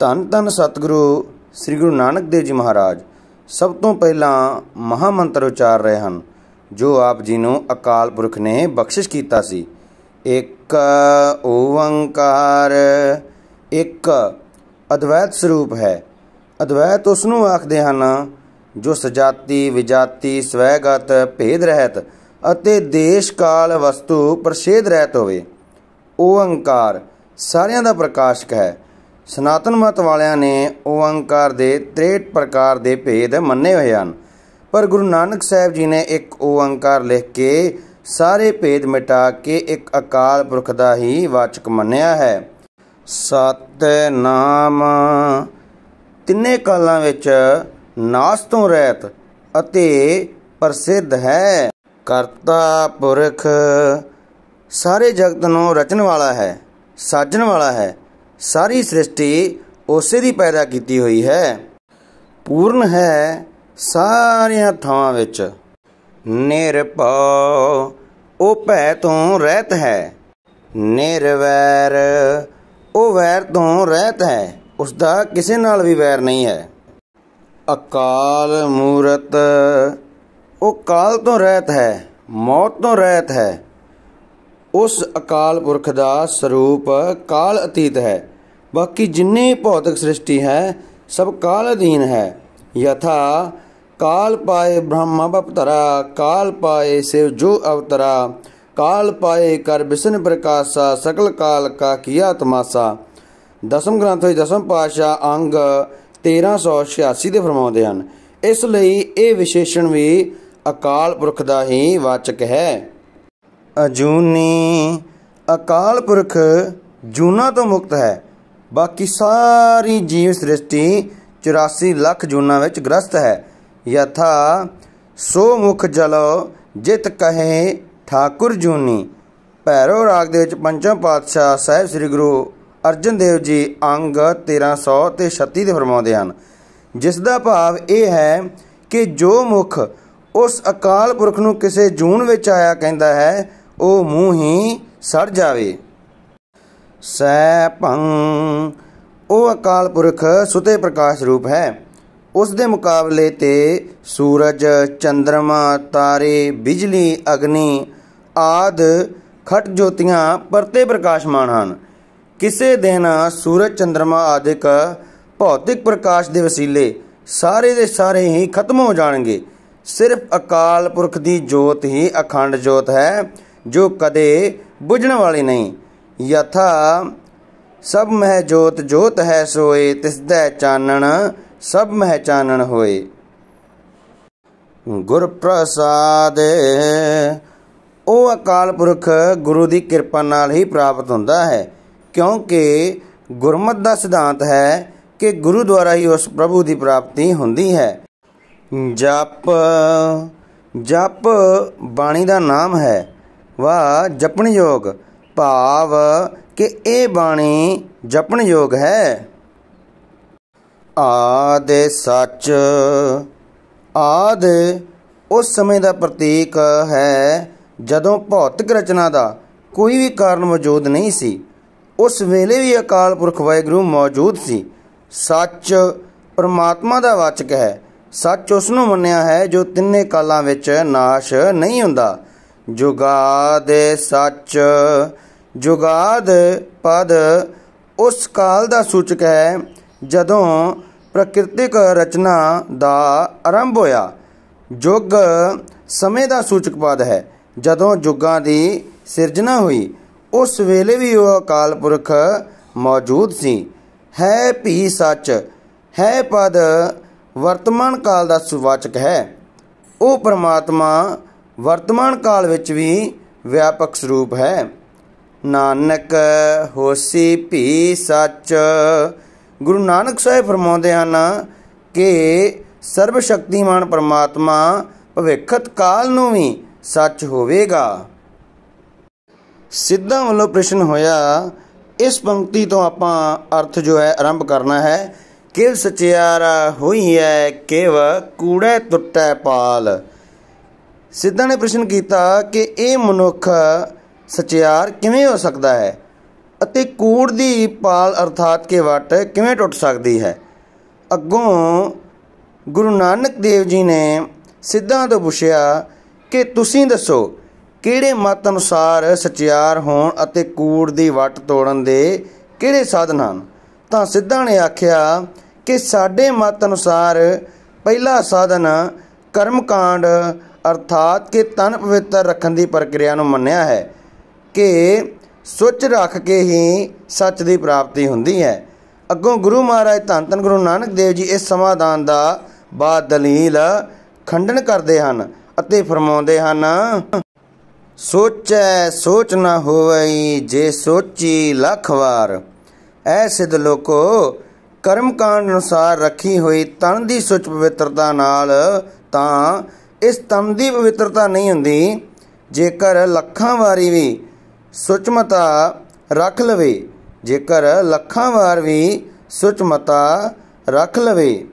ਧੰਨ ਧੰਨ ਸਤਿਗੁਰੂ ਸ੍ਰੀ ਗੁਰੂ ਨਾਨਕ ਦੇਵ ਜੀ ਮਹਾਰਾਜ ਸਭ ਤੋਂ ਪਹਿਲਾਂ ਮਹਾ ਮੰਤਰ ਉਚਾਰ ਰਹੇ ਹਨ ਜੋ ਆਪ ਜੀ ਨੂੰ ਅਕਾਲ ਪੁਰਖ ਨੇ ਬਖਸ਼ਿਸ਼ ਕੀਤਾ ਸੀ ਇੱਕ ਓੰਕਾਰ ਇੱਕ ਅਦਵੈਤ ਸਰੂਪ ਹੈ ਅਦਵੈਤ ਉਸ ਨੂੰ ਆਖਦੇ ਹਨ ਜੋ ਸਜਾਤੀ ਵਿਜਾਤੀ ਸਵੈਗਤ ਭੇਦ ਰਹਿਤ ਅਤੇ ਦੇਸ਼ ਕਾਲ ਵਸਤੂ ਪ੍ਰਸ਼ੇਦ ਰਹਿਤ ਹੋਵੇ ਓੰਕਾਰ ਸਾਰਿਆਂ ਦਾ ਪ੍ਰਕਾਸ਼ਕ ਹੈ ਸਨਾਤਨ ਮਤ ਵਾਲਿਆਂ ਨੇ ਓੰਕਾਰ ਦੇ 63 ਪ੍ਰਕਾਰ ਦੇ ਭੇਦ ਮੰਨੇ ਹੋਏ ਹਨ ਪਰ ਗੁਰੂ ਨਾਨਕ ਸਾਹਿਬ ਜੀ ਨੇ ਇੱਕ ਓੰਕਾਰ ਲਿਖ ਕੇ ਸਾਰੇ ਭੇਦ ਮਿਟਾ ਕੇ ਇੱਕ ਅਕਾਲ ਪੁਰਖ ਦਾ ਹੀ ਵਾਚਕ ਮੰਨਿਆ ਹੈ ਸਤ ਨਾਮ ਤਿੰਨੇ ਕਾਲਾਂ ਵਿੱਚ ਨਾਸ ਤੋਂ ਰਹਿਤ ਅਤੇ ਪ੍ਰਸਿੱਧ ਹੈ ਕਰਤਾ ਪੁਰਖ ਸਾਰੇ ਜਗਤ ਨੂੰ ਰਚਣ ਵਾਲਾ ਹੈ ਸਾਜਣ ਵਾਲਾ ਹੈ ਸਾਰੀ ਸ੍ਰਿਸ਼ਟੀ ਉਸੇ ਦੀ ਪੈਦਾ ਕੀਤੀ ਹੋਈ ਹੈ ਪੂਰਨ ਹੈ ਸਾਰਿਆਂ ਥਾਵਾਂ ਵਿੱਚ ਨਿਰਭਉ ਉਹ ਭੈ ਤੋਂ ਰਹਿਤ ਹੈ ਨਿਰਵੈਰ ਉਹ ਵੈਰ ਤੋਂ ਰਹਿਤ ਹੈ ਉਸ ਦਾ ਕਿਸੇ ਨਾਲ ਵੀ ਵੈਰ ਨਹੀਂ ਹੈ ਅਕਾਲ ਮੂਰਤ ਉਹ ਕਾਲ ਤੋਂ ਰਹਿਤ ਹੈ ਮੌਤ ਤੋਂ ਰਹਿਤ ਹੈ ਉਸ ਅਕਾਲ ਪੁਰਖ ਦਾ ਸਰੂਪ ਕਾਲ ਅਤੀਤ ਹੈ ਬਾਕੀ ਜਿੰਨੀ ਭੌਤਿਕ ਸ੍ਰਿਸ਼ਟੀ ਹੈ ਸਭ ਕਾਲ ਅਧੀਨ ਹੈ ਯਥਾ ਕਾਲ ਪਾਏ ਬ੍ਰਹਮਾ ਬਪਤਰਾ ਕਾਲ ਪਾਏ ਸਿਵ ਜੋ ਅਵਤਰਾ ਕਾਲ ਪਾਏ ਕਰ ਬਿਸ਼ਨ ਪ੍ਰਕਾਸ਼ਾ ਸਕਲ ਕਾਲ ਕਾ ਕੀਆ ਤਮਾਸਾ ਦਸਮ ਗ੍ਰੰਥ ਵਿੱਚ ਦਸਮ ਪਾਸ਼ਾ ਅੰਗ 1386 ਦੇ ਫਰਮਾਉਂਦੇ ਹਨ ਇਸ ਲਈ ਇਹ ਵਿਸ਼ੇਸ਼ਣ ਵੀ ਅਕਾਲ ਪੁਰਖ ਦਾ ਹੀ ਵਾਚਕ ਹੈ ਅਜੂਨੀ ਅਕਾਲ ਪੁਰਖ ਜੂਨਾ ਤੋਂ ਮੁਕਤ ਹੈ ਬਾਕੀ ਸਾਰੀ ਜੀਵ ਸ੍ਰਿਸ਼ਟੀ 84 ਲੱਖ ਜੂਨਾ ਵਿੱਚ ਗ੍ਰਸਤ ਹੈ ਯਥਾ ਸੋ ਮੁਖ ਜਲੋ ਜਿਤ ਕਹੇ ਠਾਕੁਰ ਜੂਨੀ ਭੈਰੋ ਰਾਗ ਦੇ ਵਿੱਚ ਪੰਜਾਂ ਪਾਤਸ਼ਾਹ ਸਾਹਿਬ ਸ੍ਰੀ ਗੁਰੂ ਅਰਜਨ ਦੇਵ ਜੀ ਅੰਗ 1300 ਤੇ 36 ਦੇ ਫਰਮਾਉਂਦੇ ਹਨ ਜਿਸ ਦਾ ਭਾਵ ਇਹ ਹੈ ਕਿ ਜੋ ਮੁਖ ਉਸ ਅਕਾਲ ਪੁਰਖ ਨੂੰ ਕਿਸੇ ਜੂਨ ਵਿੱਚ ਆਇਆ ਕਹਿੰਦਾ ਹੈ ਉਹ ਮੂੰਹ ਹੀ ਸੜ ਜਾਵੇ ਸੈ ਭੰ ਉਹ ਅਕਾਲ ਪੁਰਖ ਸੁਤੇ ਪ੍ਰਕਾਸ਼ ਰੂਪ ਹੈ ਉਸ ਦੇ ਮੁਕਾਬਲੇ ਤੇ ਸੂਰਜ ਚੰ드ਰਮਾ ਤਾਰੇ ਬਿਜਲੀ ਅਗਨੀ ਆਦ ਖਟ ਜੋਤੀਆਂ ਪਰਤੇ ਪ੍ਰਕਾਸ਼ਮਾਨ ਹਨ ਕਿਸੇ ਦਿਨ ਸੂਰਜ ਚੰ드ਰਮਾ ਆਦਿਕ ਭੌਤਿਕ ਪ੍ਰਕਾਸ਼ ਦੇ ਵਸੀਲੇ ਸਾਰੇ ਦੇ ਸਾਰੇ ਹੀ ਖਤਮ ਹੋ ਜਾਣਗੇ ਸਿਰਫ ਅਕਾਲ ਪੁਰਖ ਦੀ ਜੋਤ ਹੀ ਅਖੰਡ ਜੋਤ ਹੈ ਜੋ ਕਦੇ ਬੁਝਣ ਵਾਲੀ ਨਹੀਂ ਯਥਾ ਸਭ ਮਹਿ ਜੋਤ ਜੋਤ ਹੈ ਸੋਏ ਤਿਸ ਦੇ ਚਾਨਣ ਸਭ ਮਹਿ ਚਾਨਣ ਹੋਏ ਗੁਰ ਪ੍ਰਸਾਦ ਉਹ ਅਕਾਲ ਪੁਰਖ ਗੁਰੂ ਦੀ ਕਿਰਪਾ ਨਾਲ ਹੀ ਪ੍ਰਾਪਤ ਹੁੰਦਾ ਹੈ ਕਿਉਂਕਿ ਗੁਰਮਤ ਦਾ ਸਿਧਾਂਤ ਹੈ ਕਿ ਗੁਰੂ ਦੁਆਰਾ ਹੀ ਉਸ ਪ੍ਰਭੂ ਦੀ ਪ੍ਰਾਪਤੀ ਹੁੰਦੀ ਹੈ ਜਪ ਜਪ ਬਾਣੀ ਦਾ ਨਾਮ ਹੈ ਵਾ ਜਪਣ ਯੋਗ ਭਾਵ ਕਿ ਇਹ ਬਾਣੀ ਜਪਣ ਯੋਗ ਹੈ ਆਦੇ ਸੱਚ ਆਦੇ ਉਸ ਸਮੇਂ ਦਾ ਪ੍ਰਤੀਕ ਹੈ ਜਦੋਂ ਭੌਤਿਕ ਰਚਨਾ ਦਾ ਕੋਈ ਵੀ ਕਾਰਨ ਮੌਜੂਦ ਨਹੀਂ ਸੀ ਉਸ ਵੇਲੇ ਵੀ ਅਕਾਲ ਪੁਰਖ ਵਾਹਿਗੁਰੂ ਮੌਜੂਦ ਸੀ ਸੱਚ ਪਰਮਾਤਮਾ ਦਾ ਵਾਚਕ ਹੈ ਸੱਚ ਉਸ ਨੂੰ ਮੰਨਿਆ ਹੈ ਜੋ ਤਿੰਨੇ ਕਾਲਾਂ ਵਿੱਚ ਨਾਸ਼ ਨਹੀਂ ਹੁੰਦਾ ਜੁਗਾਦ ਸੱਚ ਜੁਗਾਦ ਪਦ ਉਸ ਕਾਲ ਦਾ ਸੂਚਕ ਹੈ ਜਦੋਂ ਪ੍ਰਕਿਰਤਿਕ ਰਚਨਾ ਦਾ ਆਰੰਭ ਹੋਇਆ ਜੁਗ ਸਮੇਂ ਦਾ ਸੂਚਕ ਪਦ ਹੈ ਜਦੋਂ ਜੁਗਾਂ ਦੀ ਸਿਰਜਣਾ ਹੋਈ ਉਸ ਵੇਲੇ ਵੀ ਉਹ ਅਕਾਲ ਪੁਰਖ ਮੌਜੂਦ ਸੀ ਹੈ ਭੀ ਸੱਚ ਹੈ ਪਦ ਵਰਤਮਾਨ ਕਾਲ ਦਾ ਸੁਵਾਚਕ ਹੈ ਉਹ ਪ੍ਰਮਾਤਮਾ ਵਰਤਮਾਨ ਕਾਲ ਵਿੱਚ ਵੀ ਵਿਆਪਕ ਸਰੂਪ ਹੈ ਨਾਨਕ ਹੋਸੀ ਭੀ ਸੱਚ ਗੁਰੂ ਨਾਨਕ ਸਾਹਿਬ ਫਰਮਾਉਂਦੇ ਹਨ ਕਿ ਸਰਵ ਸ਼ਕਤੀਮਾਨ ਪਰਮਾਤਮਾ ਭਵਿੱਖਤ ਕਾਲ ਨੂੰ ਵੀ ਸੱਚ ਹੋਵੇਗਾ ਸਿੱਧਾ ਵੱਲੋਂ ਪ੍ਰਸ਼ਨ ਹੋਇਆ ਇਸ ਪੰਕਤੀ ਤੋਂ ਆਪਾਂ ਅਰਥ ਜੋ ਹੈ ਆਰੰਭ ਕਰਨਾ ਹੈ ਕਿ ਸਚਿਆਰਾ ਹੋਈ ਹੈ ਕਿਵ ਕੂੜੇ ਟੁੱਟੇ ਪਾਲ ਸਿੱਧਾ ਨੇ ਪ੍ਰਸ਼ਨ ਕੀਤਾ ਕਿ ਇਹ ਮਨੁੱਖ ਸਚਿਆਰ ਕਿਵੇਂ ਹੋ ਸਕਦਾ ਹੈ ਅਤੇ ਕੂੜ ਦੀ ਪਾਲ ਅਰਥਾਤ ਕੇ ਵਟ ਕਿਵੇਂ ਟੁੱਟ ਸਕਦੀ ਹੈ ਅੱਗੋਂ ਗੁਰੂ ਨਾਨਕ ਦੇਵ ਜੀ ਨੇ ਸਿੱਧਾਂ ਤੋਂ ਪੁੱਛਿਆ ਕਿ ਤੁਸੀਂ ਦੱਸੋ ਕਿਹੜੇ ਮਤ ਅਨੁਸਾਰ ਸਚਿਆਰ ਹੋਣ ਅਤੇ ਕੂੜ ਦੀ ਵਟ ਤੋੜਨ ਦੇ ਕਿਹੜੇ ਸਾਧਨ ਹਨ ਤਾਂ ਸਿੱਧਾਂ ਨੇ ਆਖਿਆ ਕਿ ਸਾਡੇ ਮਤ ਅਨੁਸਾਰ ਪਹਿਲਾ ਸਾਧਨ ਕਰਮਕਾਂਡ ਅਰਥਾਤ ਕਿ ਤਨ ਪਵਿੱਤਰ ਰੱਖਣ ਦੀ ਪ੍ਰਕਿਰਿਆ ਨੂੰ ਮੰਨਿਆ ਹੈ ਕਿ ਸੁੱਚ ਰੱਖ ਕੇ ਹੀ ਸੱਚ ਦੀ ਪ੍ਰਾਪਤੀ ਹੁੰਦੀ ਹੈ ਅੱਗੋਂ ਗੁਰੂ ਮਹਾਰਾਜ ਧੰਨ ਧੰਨ ਗੁਰੂ ਨਾਨਕ ਦੇਵ ਜੀ ਇਸ ਸਮਾਦਾਨ ਦਾ ਬਾ ਦਲੀਲ ਖੰਡਨ ਕਰਦੇ ਹਨ ਅਤੇ ਫਰਮਾਉਂਦੇ ਹਨ ਸੋਚੈ ਸੋਚ ਨਾ ਹੋਵਈ ਜੇ ਸੋਚੀ ਲੱਖ ਵਾਰ ਐ ਸਿਧ ਲੋਕੋ ਕਾਂਡ ਅਨੁਸਾਰ ਰੱਖੀ ਹੋਈ ਤਨ ਦੀ ਸੁਚ ਪਵਿੱਤਰਤਾ ਨਾਲ ਤਾਂ ਇਸ ਤਨ ਦੀ ਪਵਿੱਤਰਤਾ ਨਹੀਂ ਹੁੰਦੀ ਜੇਕਰ ਲੱਖਾਂ ਵਾਰੀ ਵੀ ਸੁਚਮਤਾ ਰੱਖ ਲਵੇ ਜੇਕਰ ਲੱਖਾਂ ਵਾਰ ਵੀ ਸੁਚਮਤਾ ਰੱਖ ਲਵੇ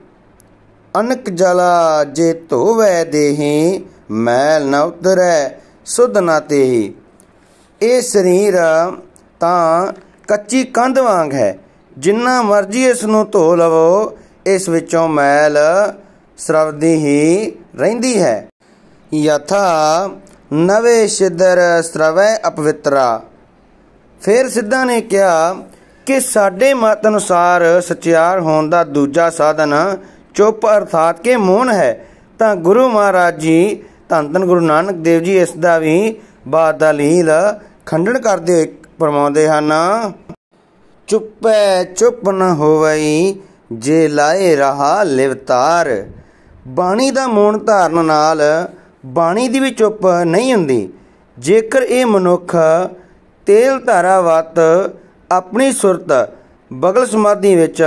ਅਨਕ ਜਲਾ ਜੇ ਧੋਵੇ ਦੇਹੀ ਮੈਲ ਨ ਉਤਰੈ ਸੁਧ ਨਾ ਤੇਹੀ ਇਹ ਸਰੀਰ ਤਾਂ ਕੱਚੀ ਕੰਧ ਵਾਂਗ ਹੈ ਜਿੰਨਾ ਮਰਜੀ ਇਸ ਨੂੰ ਧੋ ਲਵੋ ਇਸ ਵਿੱਚੋਂ ਮੈਲ ਸ਼ਰਵਦੀ ਹੀ ਰਹਿੰਦੀ ਹੈ ਯਥਾ ਨਵੇ ਸਿਦਰ ਸ਼ਰਵੈ ਅਪਵਿੱਤਰਾ ਫਿਰ ਸਿੱਧਾ ਨੇ ਕਿਹਾ ਕਿ ਸਾਡੇ ਮਤ ਅਨੁਸਾਰ ਸਚਿਆਰ ਹੋਣ ਦਾ ਦੂਜਾ ਸਾਧਨ ਚੁੱਪ ਅਰਥਾਤ ਕਿ ਮੌਨ ਹੈ ਤਾਂ ਗੁਰੂ ਮਹਾਰਾਜ ਜੀ ਧੰਨ ਧੰਨ ਗੁਰੂ ਨਾਨਕ ਦੇਵ ਜੀ ਇਸ ਦਾ ਵੀ ਬਾਦਲੀਲ ਖੰਡਨ ਕਰਦੇ ਹੋਏ ਪਰਮਾਉਂਦੇ ਹਨ ਚੁੱਪੈ ਚੁੱਪ ਨ ਹੋਵਈ ਜੇ ਲਾਏ ਰਹਾ ਲਿਵਤਾਰ ਬਾਣੀ ਦਾ ਮੌਨ ਧਾਰਨ ਨਾਲ ਬਾਣੀ ਦੀ ਵੀ ਚੁੱਪ ਨਹੀਂ ਹੁੰਦੀ ਜੇਕਰ ਇਹ ਮਨੁੱਖ ਤੇਲ ਧਾਰਾ ਵਤ ਆਪਣੀ ਸੁਰਤ ਬਗਲ ਸਮਾਧੀ ਵਿੱਚ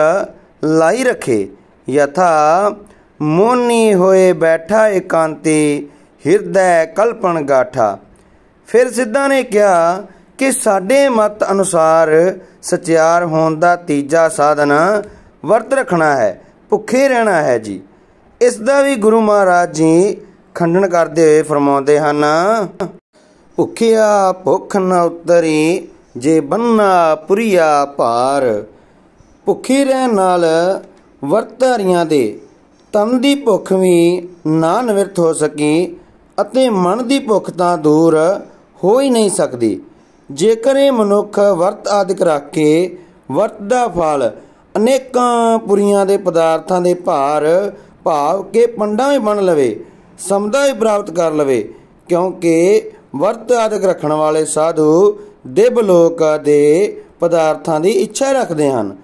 ਲਾਈ ਰੱਖੇ ਯਥਾ ਮੋਨੀ ਹੋਏ ਬੈਠਾ ਇਕਾਂਤੀ ਹਿਰਦੈ ਕਲਪਨ ਗਾਠਾ ਫਿਰ ਸਿੱਧਾ ਨੇ ਕਿਹਾ ਕਿ ਸਾਡੇ ਮਤ ਅਨੁਸਾਰ ਸਚਿਆਰ ਹੋਣ ਦਾ ਤੀਜਾ ਸਾਧਨ ਵਰਤ ਰੱਖਣਾ ਹੈ ਭੁੱਖੇ ਰਹਿਣਾ ਹੈ ਜੀ ਇਸ ਦਾ ਵੀ ਗੁਰੂ ਮਹਾਰਾਜ ਜੀ ਖੰਡਨ ਕਰਦੇ ਹੋਏ ਫਰਮਾਉਂਦੇ ਹਨ ਭੁਖਿਆ ਭੁਖ ਨ ਉਤਰੀ ਜੇ ਬੰਨਾ ਪੁਰੀਆ ਭਾਰ ਭੁਖੀ ਰਹਿਣ ਨਾਲ ਵਰਤਾਰੀਆਂ ਦੇ ਤਨ ਦੀ ਭੁੱਖ ਵੀ ਨਾ ਨਿਵਰਤ ਹੋ ਸਕੀ ਅਤੇ ਮਨ ਦੀ ਭੁੱਖ ਤਾਂ ਦੂਰ ਹੋ ਹੀ ਨਹੀਂ ਸਕਦੀ ਜੇਕਰ ਇਹ ਮਨੁੱਖ ਵਰਤ ਆਦਿਕ ਰੱਖ ਕੇ ਵਰਤ ਦਾ ਫਲ ਅਨੇਕਾਂ ਪੁਰੀਆਂ ਦੇ ਪਦਾਰਥਾਂ ਦੇ ਭਾਰ ਭਾਵ ਕਿ ਪੰਡਾਂ ਵੀ ਬਣ ਲਵੇ ਸਮਦਾ ਵੀ ਪ੍ਰਾਪਤ ਕਰ ਲਵੇ ਕਿਉਂਕਿ ਵਰਤ ਆਦਿਕ ਰੱਖਣ ਵਾਲੇ ਸਾਧੂ ਦੇਵ ਲੋਕ ਦੇ ਪਦਾਰਥਾਂ ਦੀ ਇੱਛਾ ਰੱਖਦੇ ਹਨ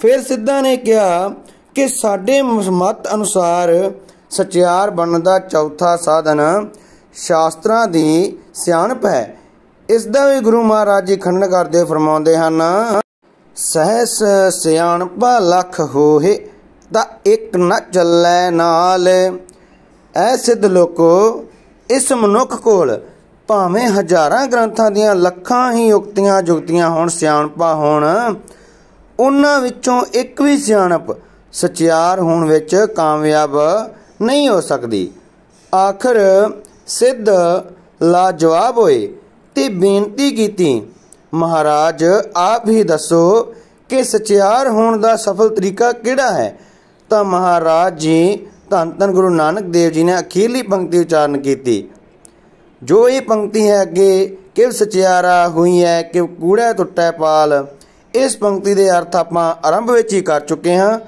ਫਿਰ ਸਿੱਧਾ ਨੇ ਕਿਹਾ ਕਿ ਸਾਡੇ ਮਤ ਅਨੁਸਾਰ ਸਚਿਆਰ ਬਣਨ ਦਾ ਚੌਥਾ ਸਾਧਨ ਸ਼ਾਸਤਰਾਂ ਦੀ ਸਿਆਣਪ ਹੈ ਇਸ ਦਾ ਵੀ ਗੁਰੂ ਮਹਾਰਾਜ ਜੀ ਖੰਡਨ ਕਰਦੇ ਫਰਮਾਉਂਦੇ ਹਨ ਸਹਿਸ ਸਿਆਣਪਾ ਲਖ ਹੋਏ ਤਾਂ ਇੱਕ ਨ ਚੱਲੈ ਨਾਲ ਐ ਸਿੱਧ ਲੋਕੋ ਇਸ ਮਨੁੱਖ ਕੋਲ ਭਾਵੇਂ ਹਜ਼ਾਰਾਂ ਗ੍ਰੰਥਾਂ ਦੀਆਂ ਲੱਖਾਂ ਹੀ ਉਕਤੀਆਂ ਜੁਗਤੀਆਂ ਹੋਣ ਸਿਆਣਪਾ ਹੋਣ ਉਹਨਾਂ ਵਿੱਚੋਂ ਇੱਕ ਵੀ ਸਿਆਣਪ ਸਚਿਆਰ ਹੋਣ ਵਿੱਚ ਕਾਮਯਾਬ ਨਹੀਂ ਹੋ ਸਕਦੀ ਆਖਰ ਸਿੱਧ ਲਾ ਜਵਾਬ ਹੋਏ ਤੇ ਬੇਨਤੀ ਕੀਤੀ ਮਹਾਰਾਜ ਆਪ ਹੀ ਦੱਸੋ ਕਿ ਸਚਿਆਰ ਹੋਣ ਦਾ ਸਫਲ ਤਰੀਕਾ ਕਿਹੜਾ ਹੈ ਤਾਂ ਮਹਾਰਾਜ ਜੀ ਧੰਨ ਧੰਨ ਗੁਰੂ ਨਾਨਕ ਦੇਵ ਜੀ ਨੇ ਅਖੀਰਲੀ ਪੰਕਤੀ ਉਚਾਰਨ ਕੀਤੀ ਜੋ ਇਹ ਪੰਕਤੀ ਹੈ ਅੱਗੇ ਕਿਵ ਸਚਿਆਰਾ ਹੋਈ ਹੈ ਕਿ ਕੂੜਾ ਟੁੱਟਾ ਪਾਲ ਇਸ ਪੰਕਤੀ ਦੇ ਅਰਥ ਆਪਾਂ ਆਰੰਭ ਵਿੱਚ ਹੀ ਕਰ ਚੁੱਕੇ ਹਾਂ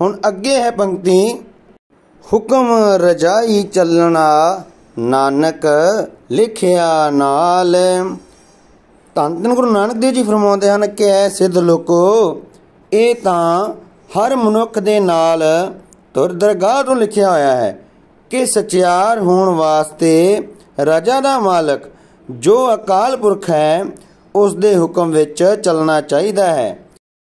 ਹੁਣ ਅੱਗੇ ਹੈ ਪੰਕਤੀ ਹੁਕਮ ਰਜਾਈ ਚੱਲਣਾ ਨਾਨਕ ਲਿਖਿਆ ਨਾਲ ਧੰਨ ਗੁਰੂ ਨਾਨਕ ਦੇਵ ਜੀ ਫਰਮਾਉਂਦੇ ਹਨ ਕਿ ਐ ਸਿੱਧ ਲੋਕੋ ਇਹ ਤਾਂ ਹਰ ਮਨੁੱਖ ਦੇ ਨਾਲ ਤੁਰ ਦਰਗਾਹ ਤੋਂ ਲਿਖਿਆ ਹੋਇਆ ਹੈ ਕਿ ਸਚਿਆਰ ਹੋਣ ਵਾਸਤੇ ਰਾਜਾ ਦਾ ਮਾਲਕ ਜੋ ਅਕਾਲ ਪੁਰਖ ਹੈ ਉਸ ਦੇ ਹੁਕਮ ਵਿੱਚ ਚੱਲਣਾ ਚਾਹੀਦਾ ਹੈ